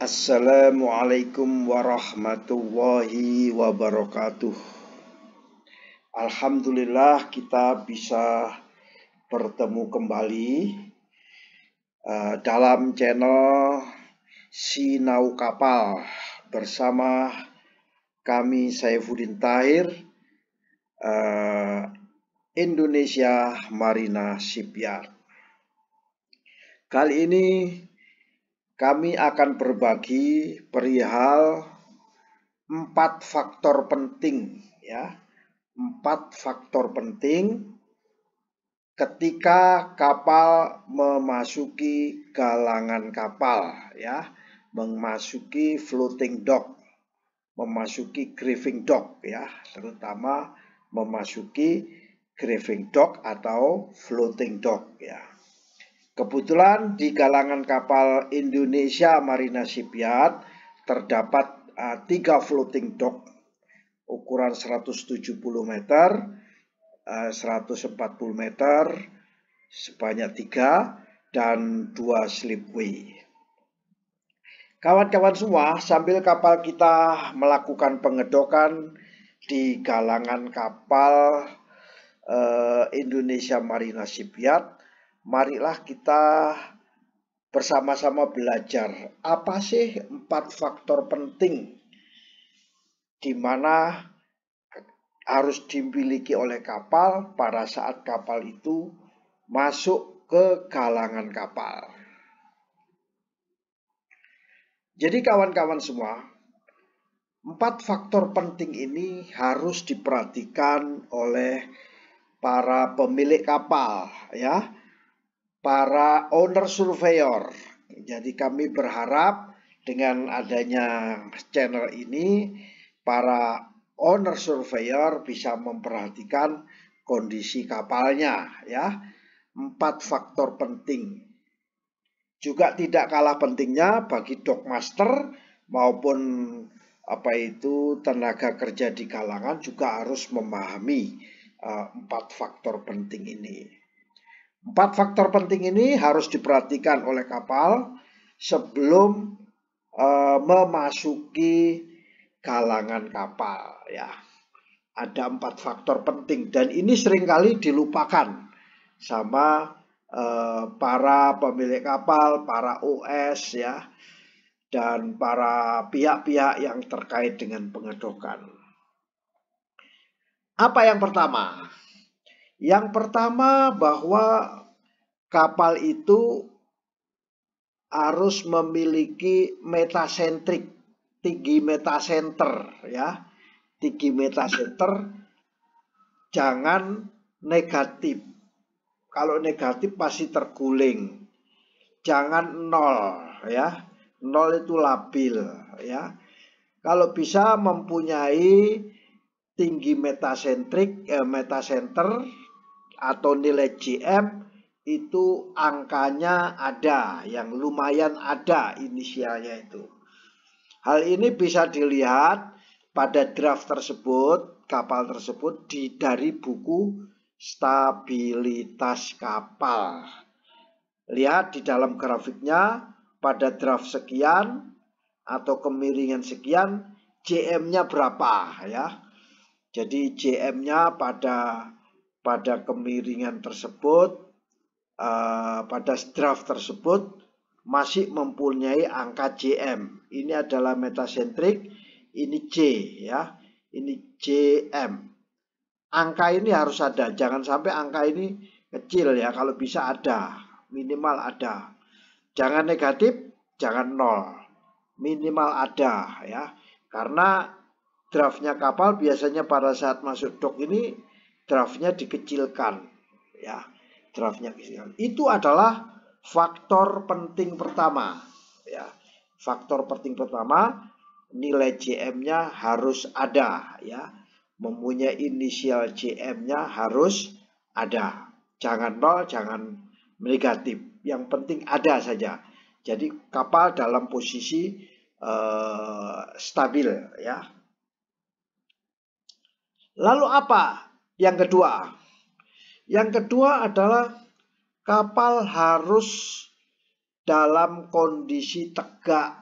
Assalamualaikum warahmatullahi wabarakatuh. Alhamdulillah kita bisa bertemu kembali eh, dalam channel Sinau Kapal bersama kami Saifuddin Tahir eh, Indonesia Marina Shipyard. Kali ini kami akan berbagi perihal empat faktor penting ya. Empat faktor penting ketika kapal memasuki galangan kapal ya, memasuki floating dock, memasuki grieving dock ya, terutama memasuki grieving dock atau floating dock ya. Kebetulan di kalangan kapal Indonesia Marina Shipyard terdapat uh, tiga floating dock ukuran 170 meter, eh, uh, 140 meter, sebanyak tiga, dan dua slipway. Kawan-kawan semua, sambil kapal kita melakukan pengedokan di galangan kapal uh, Indonesia Marina Shipyard, marilah kita bersama-sama belajar apa sih empat faktor penting di mana harus dimiliki oleh kapal pada saat kapal itu masuk ke kalangan kapal. Jadi kawan-kawan semua, empat faktor penting ini harus diperhatikan oleh para pemilik kapal ya para owner surveyor. Jadi kami berharap dengan adanya channel ini para owner surveyor bisa memperhatikan kondisi kapalnya ya. Empat faktor penting. Juga tidak kalah pentingnya bagi dockmaster maupun apa itu tenaga kerja di kalangan juga harus memahami eh, empat faktor penting ini. Empat faktor penting ini harus diperhatikan oleh kapal sebelum uh, memasuki kalangan kapal ya. Ada empat faktor penting dan ini seringkali dilupakan sama uh, para pemilik kapal, para OS ya dan para pihak-pihak yang terkait dengan pengedokan. Apa yang pertama? Yang pertama bahwa kapal itu harus memiliki metasentrik, tinggi metasenter ya. Tinggi metasenter jangan negatif. Kalau negatif pasti terguling. Jangan nol ya. Nol itu labil ya. Kalau bisa mempunyai tinggi metasentrik eh, metasenter atau nilai GM itu angkanya ada, yang lumayan ada inisialnya itu. Hal ini bisa dilihat pada draft tersebut, kapal tersebut di dari buku stabilitas kapal. Lihat di dalam grafiknya pada draft sekian atau kemiringan sekian gm nya berapa ya. Jadi gm nya pada pada kemiringan tersebut, eh, pada draft tersebut masih mempunyai angka JM. Ini adalah metasentrik, ini C ya, ini JM. Angka ini harus ada, jangan sampai angka ini kecil ya, kalau bisa ada, minimal ada. Jangan negatif, jangan nol, minimal ada ya. Karena draftnya kapal biasanya pada saat masuk dok ini draftnya dikecilkan ya draftnya dikecilkan itu adalah faktor penting pertama ya faktor penting pertama nilai JM-nya harus ada ya mempunyai inisial JM-nya harus ada jangan nol jangan negatif yang penting ada saja jadi kapal dalam posisi eh, stabil ya lalu apa yang kedua, yang kedua adalah kapal harus dalam kondisi tegak.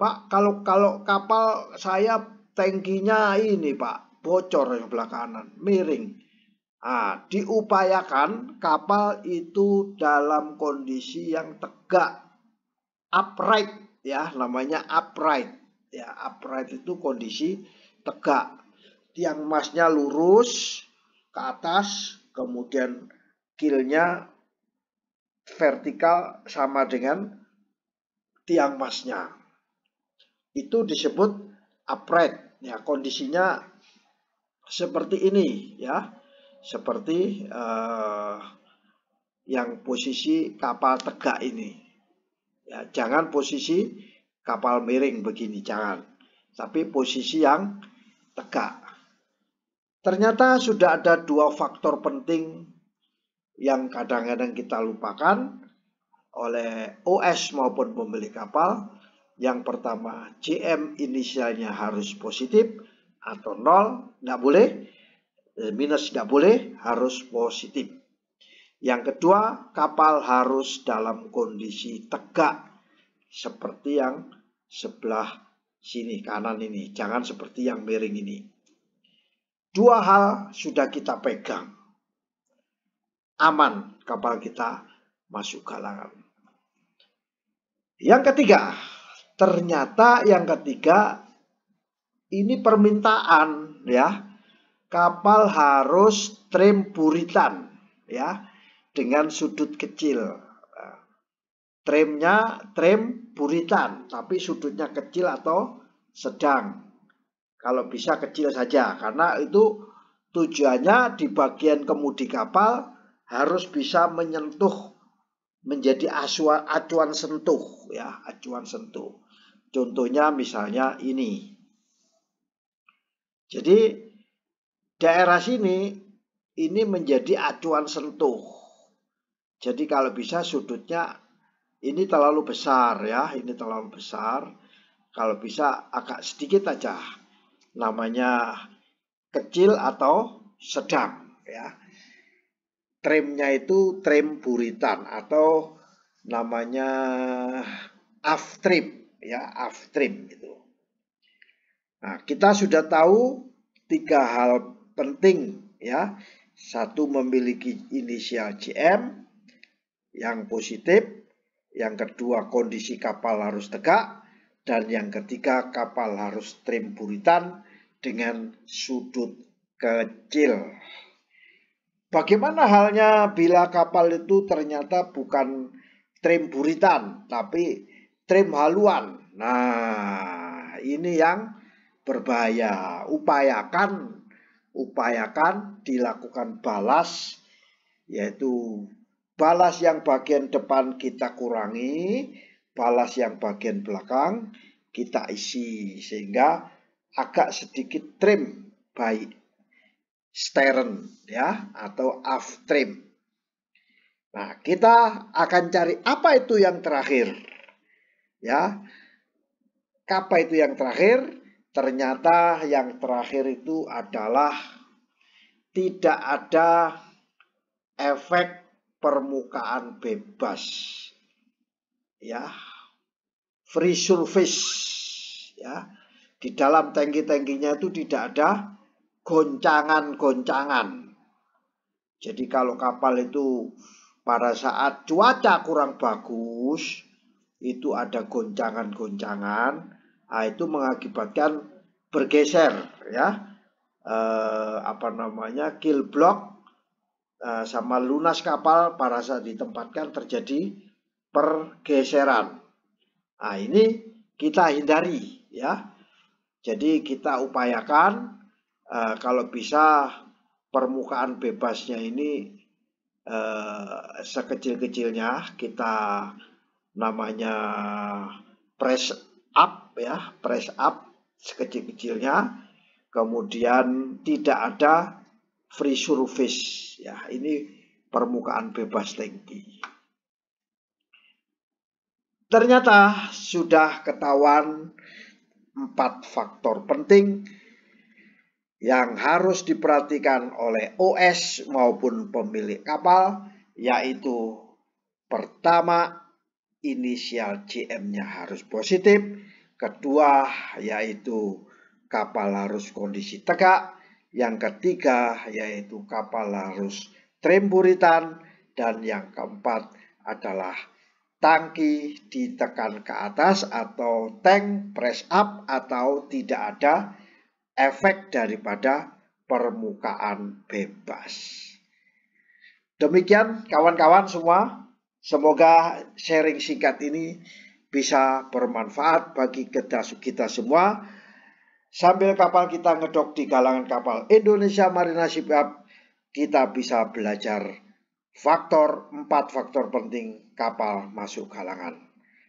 Pak, kalau kalau kapal saya tangkinya ini, Pak, bocor yang belakangan, miring. Nah, diupayakan kapal itu dalam kondisi yang tegak, upright ya, namanya upright. Ya, upright itu kondisi tegak tiang emasnya lurus ke atas, kemudian kilnya vertikal sama dengan tiang emasnya. Itu disebut upright. Ya, kondisinya seperti ini ya. Seperti uh, yang posisi kapal tegak ini. Ya, jangan posisi kapal miring begini, jangan. Tapi posisi yang tegak. Ternyata sudah ada dua faktor penting yang kadang-kadang kita lupakan oleh OS maupun pembeli kapal. Yang pertama, GM inisialnya harus positif atau nol, tidak boleh. Minus tidak boleh, harus positif. Yang kedua, kapal harus dalam kondisi tegak seperti yang sebelah sini kanan ini. Jangan seperti yang miring ini. Dua hal sudah kita pegang. Aman kapal kita masuk galangan. Yang ketiga, ternyata yang ketiga ini permintaan ya. Kapal harus trim buritan ya dengan sudut kecil. Trimnya trim buritan tapi sudutnya kecil atau sedang kalau bisa kecil saja karena itu tujuannya di bagian kemudi kapal harus bisa menyentuh menjadi aswa, acuan sentuh ya, acuan sentuh. Contohnya misalnya ini. Jadi daerah sini ini menjadi acuan sentuh. Jadi kalau bisa sudutnya ini terlalu besar ya, ini terlalu besar. Kalau bisa agak sedikit aja namanya kecil atau sedang ya. Trimnya itu trim buritan atau namanya aftrim trim ya, aftrim trim itu. Nah, kita sudah tahu tiga hal penting ya. Satu memiliki inisial GM yang positif, yang kedua kondisi kapal harus tegak, dan yang ketiga, kapal harus trim buritan dengan sudut kecil. Bagaimana halnya bila kapal itu ternyata bukan trim buritan, tapi trim haluan? Nah, ini yang berbahaya. Upayakan, upayakan dilakukan balas, yaitu balas yang bagian depan kita kurangi, palas yang bagian belakang kita isi sehingga agak sedikit trim baik stern ya atau aft trim. Nah, kita akan cari apa itu yang terakhir. Ya. Apa itu yang terakhir? Ternyata yang terakhir itu adalah tidak ada efek permukaan bebas. Ya, free surface ya di dalam tangki-tangkinya itu tidak ada goncangan-goncangan jadi kalau kapal itu pada saat cuaca kurang bagus itu ada goncangan-goncangan nah itu mengakibatkan bergeser ya eh, apa namanya kill block eh, sama lunas kapal pada saat ditempatkan terjadi pergeseran Nah, ini kita hindari ya. Jadi kita upayakan uh, kalau bisa permukaan bebasnya ini uh, sekecil-kecilnya kita namanya press up ya, press up sekecil-kecilnya. Kemudian tidak ada free surface ya. Ini permukaan bebas tinggi. Ternyata sudah ketahuan empat faktor penting yang harus diperhatikan oleh OS maupun pemilik kapal, yaitu pertama, inisial CM-nya harus positif, kedua, yaitu kapal harus kondisi tegak, yang ketiga, yaitu kapal harus trim buritan, dan yang keempat adalah tangki ditekan ke atas atau tank press up atau tidak ada efek daripada permukaan bebas. Demikian kawan-kawan semua, semoga sharing singkat ini bisa bermanfaat bagi kita semua. Sambil kapal kita ngedok di kalangan kapal Indonesia Marina Shipyard, kita bisa belajar faktor, empat faktor penting kapal masuk kalangan.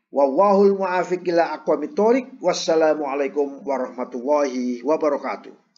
Wallahul muafiq ila aqwamit thoriq. Wassalamualaikum warahmatullahi wabarakatuh.